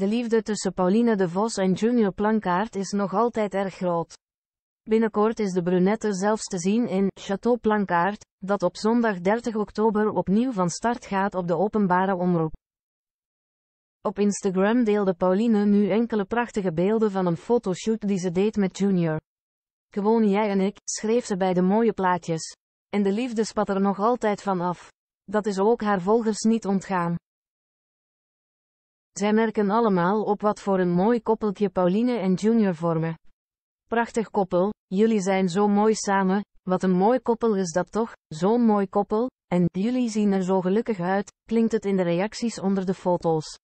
De liefde tussen Pauline de Vos en Junior Plankaart is nog altijd erg groot. Binnenkort is de brunette zelfs te zien in Château Plankaart, dat op zondag 30 oktober opnieuw van start gaat op de openbare omroep. Op Instagram deelde Pauline nu enkele prachtige beelden van een fotoshoot die ze deed met Junior. Gewoon jij en ik, schreef ze bij de mooie plaatjes. En de liefde spat er nog altijd van af. Dat is ook haar volgers niet ontgaan. Zij merken allemaal op wat voor een mooi koppeltje Pauline en Junior vormen. Prachtig koppel, jullie zijn zo mooi samen, wat een mooi koppel is dat toch, zo'n mooi koppel, en jullie zien er zo gelukkig uit, klinkt het in de reacties onder de foto's.